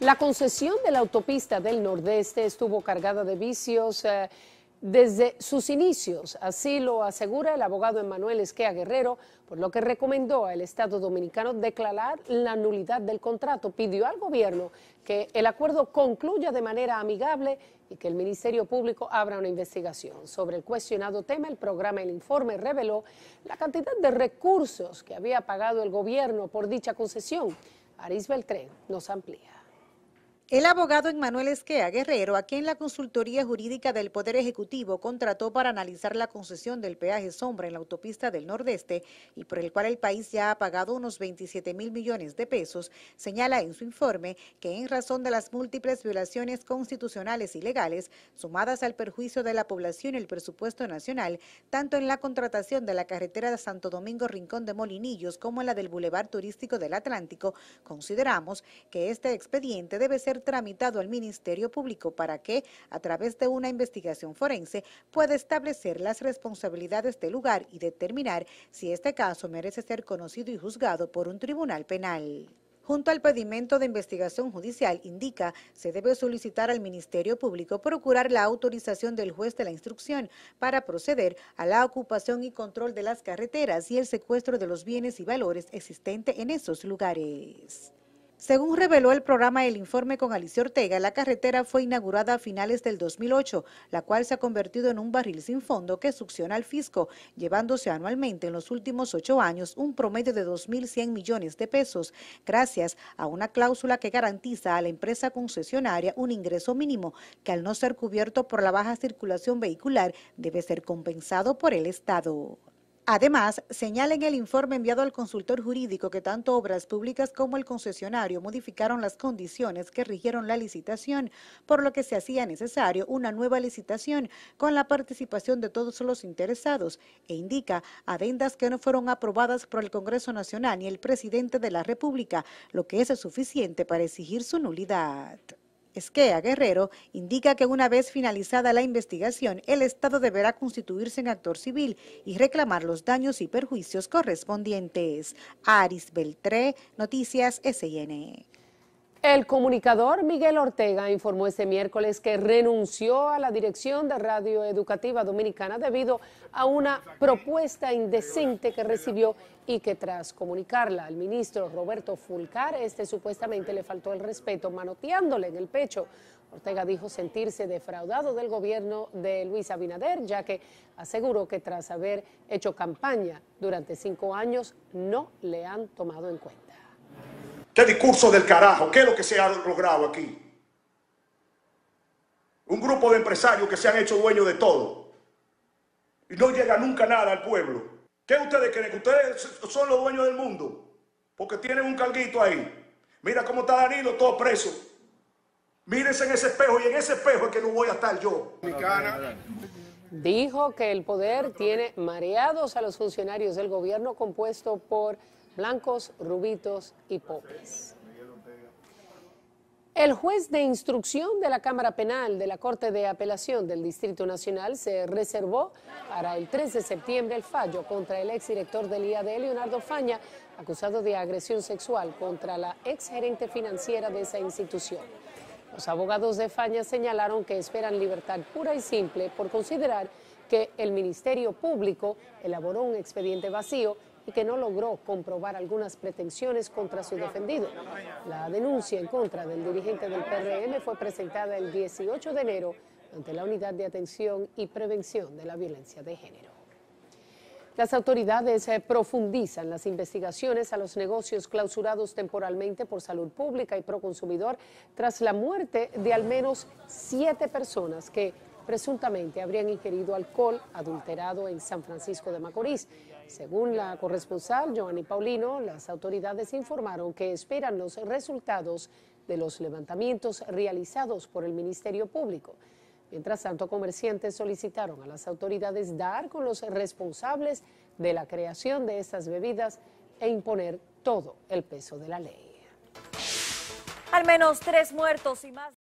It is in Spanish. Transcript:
La concesión de la autopista del Nordeste estuvo cargada de vicios eh, desde sus inicios, así lo asegura el abogado Emanuel Esquea Guerrero, por lo que recomendó al Estado Dominicano declarar la nulidad del contrato. Pidió al gobierno que el acuerdo concluya de manera amigable y que el Ministerio Público abra una investigación. Sobre el cuestionado tema, el programa El Informe reveló la cantidad de recursos que había pagado el gobierno por dicha concesión. Aris Beltrán nos amplía. El abogado Emmanuel Esquea Guerrero, a quien la consultoría jurídica del Poder Ejecutivo contrató para analizar la concesión del peaje sombra en la autopista del Nordeste y por el cual el país ya ha pagado unos 27 mil millones de pesos, señala en su informe que en razón de las múltiples violaciones constitucionales y legales sumadas al perjuicio de la población y el presupuesto nacional, tanto en la contratación de la carretera de Santo Domingo Rincón de Molinillos como en la del Boulevard Turístico del Atlántico, consideramos que este expediente debe ser tramitado al Ministerio Público para que, a través de una investigación forense, pueda establecer las responsabilidades del lugar y determinar si este caso merece ser conocido y juzgado por un tribunal penal. Junto al pedimento de investigación judicial, indica, se debe solicitar al Ministerio Público procurar la autorización del juez de la instrucción para proceder a la ocupación y control de las carreteras y el secuestro de los bienes y valores existentes en esos lugares. Según reveló el programa El Informe con Alicia Ortega, la carretera fue inaugurada a finales del 2008, la cual se ha convertido en un barril sin fondo que succiona al fisco, llevándose anualmente en los últimos ocho años un promedio de 2.100 millones de pesos, gracias a una cláusula que garantiza a la empresa concesionaria un ingreso mínimo que al no ser cubierto por la baja circulación vehicular debe ser compensado por el Estado. Además, señala en el informe enviado al consultor jurídico que tanto Obras Públicas como el concesionario modificaron las condiciones que rigieron la licitación, por lo que se hacía necesario una nueva licitación con la participación de todos los interesados e indica adendas que no fueron aprobadas por el Congreso Nacional ni el presidente de la República, lo que es suficiente para exigir su nulidad. Esquea Guerrero indica que una vez finalizada la investigación, el Estado deberá constituirse en actor civil y reclamar los daños y perjuicios correspondientes. Aris Beltré, Noticias SN. El comunicador Miguel Ortega informó este miércoles que renunció a la dirección de Radio Educativa Dominicana debido a una propuesta indecente que recibió y que tras comunicarla al ministro Roberto Fulcar, este supuestamente le faltó el respeto manoteándole en el pecho. Ortega dijo sentirse defraudado del gobierno de Luis Abinader, ya que aseguró que tras haber hecho campaña durante cinco años no le han tomado en cuenta. ¿Qué discurso del carajo? ¿Qué es lo que se ha logrado aquí? Un grupo de empresarios que se han hecho dueños de todo. Y no llega nunca nada al pueblo. ¿Qué ustedes creen? Que ustedes son los dueños del mundo. Porque tienen un carguito ahí. Mira cómo está Danilo, todo preso. Mírense en ese espejo y en ese espejo es que no voy a estar yo. Dijo que el poder tiene mareados a los funcionarios del gobierno compuesto por blancos, rubitos y pobres. El juez de instrucción de la Cámara Penal de la Corte de Apelación del Distrito Nacional se reservó para el 3 de septiembre el fallo contra el exdirector del IAD, Leonardo Faña, acusado de agresión sexual contra la exgerente financiera de esa institución. Los abogados de Faña señalaron que esperan libertad pura y simple por considerar que el Ministerio Público elaboró un expediente vacío que no logró comprobar algunas pretensiones contra su defendido. La denuncia en contra del dirigente del PRM fue presentada el 18 de enero ante la Unidad de Atención y Prevención de la Violencia de Género. Las autoridades eh, profundizan las investigaciones a los negocios clausurados temporalmente por salud pública y proconsumidor tras la muerte de al menos siete personas que presuntamente habrían ingerido alcohol adulterado en San Francisco de Macorís. Según la corresponsal Joanny Paulino, las autoridades informaron que esperan los resultados de los levantamientos realizados por el Ministerio Público. Mientras tanto, comerciantes solicitaron a las autoridades dar con los responsables de la creación de estas bebidas e imponer todo el peso de la ley. Al menos tres muertos y más.